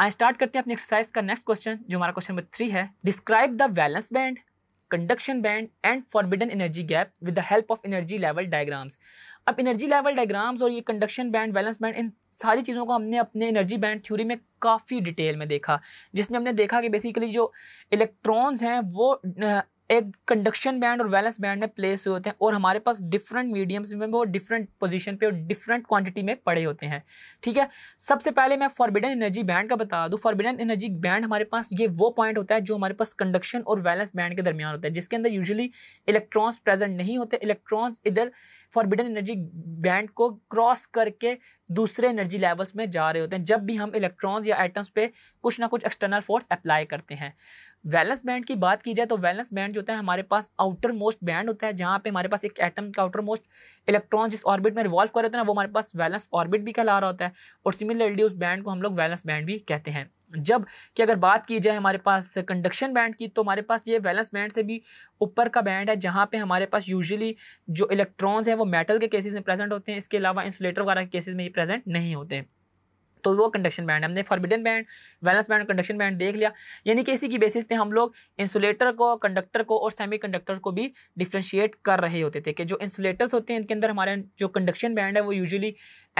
I start करते हैं अपनी एक्सरसाइज का नेक्स्ट क्वेश्चन जो हमारा क्वेश्चन नंबर थ्री है describe the valence band conduction band and forbidden energy gap with the help of energy level diagrams अब energy level diagrams और ये कंडक्शन बैंड बैलेंस बैंड इन सारी चीज़ों को हमने अपने एनर्जी बैंड थ्योरी में काफ़ी डिटेल में देखा जिसमें हमने देखा कि बेसिकली जो इलेक्ट्रॉन्स हैं वो एक कंडक्शन बैंड और वैलेंस बैंड में प्लेस हुए होते हैं और हमारे पास डिफरेंट मीडियम्स में वो डिफरेंट पोजीशन पे और डिफरेंट क्वांटिटी में पड़े होते हैं ठीक है सबसे पहले मैं फॉरबिडन एनर्जी बैंड का बता दूँ फॉरबिडन एनर्जी बैंड हमारे पास ये वो पॉइंट होता है जो हमारे पास कंडक्शन और वैलेंस बैंड के दरमियान होता है जिसके अंदर यूजली इलेक्ट्रॉन्स प्रेजेंट नहीं होते इलेक्ट्रॉन्स इधर फॉरबिडन एनर्जी बैंड को क्रॉस करके दूसरे एनर्जी लेवल्स में जा रहे होते हैं जब भी हम इलेक्ट्रॉन्स या एटम्स पे कुछ ना कुछ एक्सटर्नल फोर्स अप्लाई करते हैं वैलेंस बैंड की बात की जाए तो वैलेंस बैंड जो होता है हमारे पास आउटर मोस्ट बैंड होता है जहाँ पे हमारे पास एक एटम का आउटर मोस्ट इलेक्ट्रॉन जिस ऑर्बिट में रिवॉल्व कर रहे होते हैं ना वो हमारे पास वैलेंस ऑर्बिट भी कहला रहा होता है और सिमिलरली उस बैंड को हम लोग वैलेंस बैंड भी कहते हैं जब कि अगर बात की जाए हमारे पास कंडक्शन बैंड की तो हमारे पास ये वैलेंस बैंड से भी ऊपर का बैंड है जहाँ पे हमारे पास यूजुअली जो इलेक्ट्रॉन्स हैं वो मेटल के केसेस में प्रेजेंट होते हैं इसके अलावा इंसुलेटर वगैरह के केसेस में ये प्रेजेंट नहीं होते हैं तो वो कंडक्शन बैंड हमने forbidden band valence band conduction band देख लिया यानी कि इसी की बेसिस पे हम लोग इंसुलेटर को कंडक्टर को और सेमी कंडक्टर को भी डिफ्रेंशिएट कर रहे होते थे कि जो इंसुलेटर्स होते हैं इनके अंदर हमारे जो कंडक्शन बैंड है वो यूजली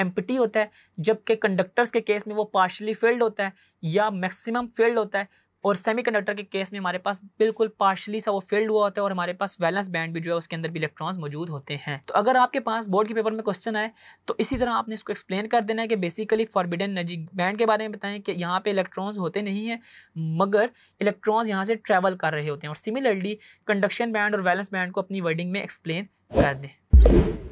एम्पटी होता है जबकि कंडक्टर्स के केस में वो पार्शली फील्ड होता है या मैक्सिमम फील्ड होता है और सेमीकंडक्टर के केस में हमारे पास बिल्कुल पार्शली सा वो फिल्ड हुआ होता है और हमारे पास वैलेंस बैंड भी जो है उसके अंदर भी इलेक्ट्रॉन्स मौजूद होते हैं तो अगर आपके पास बोर्ड के पेपर में क्वेश्चन आए तो इसी तरह आपने इसको एक्सप्लेन कर देना है कि बेसिकली फॉरबिडन एनर्जी बैंड के बारे में बताएं कि यहाँ पर इलेक्ट्रॉन्स होते नहीं हैं मगर इलेक्ट्रॉन्स यहाँ से ट्रैवल कर रहे होते हैं और सिमिलरली कंडक्शन बैंड और वैलेंस बैंड को अपनी वर्डिंग में एक्सप्लेन कर दें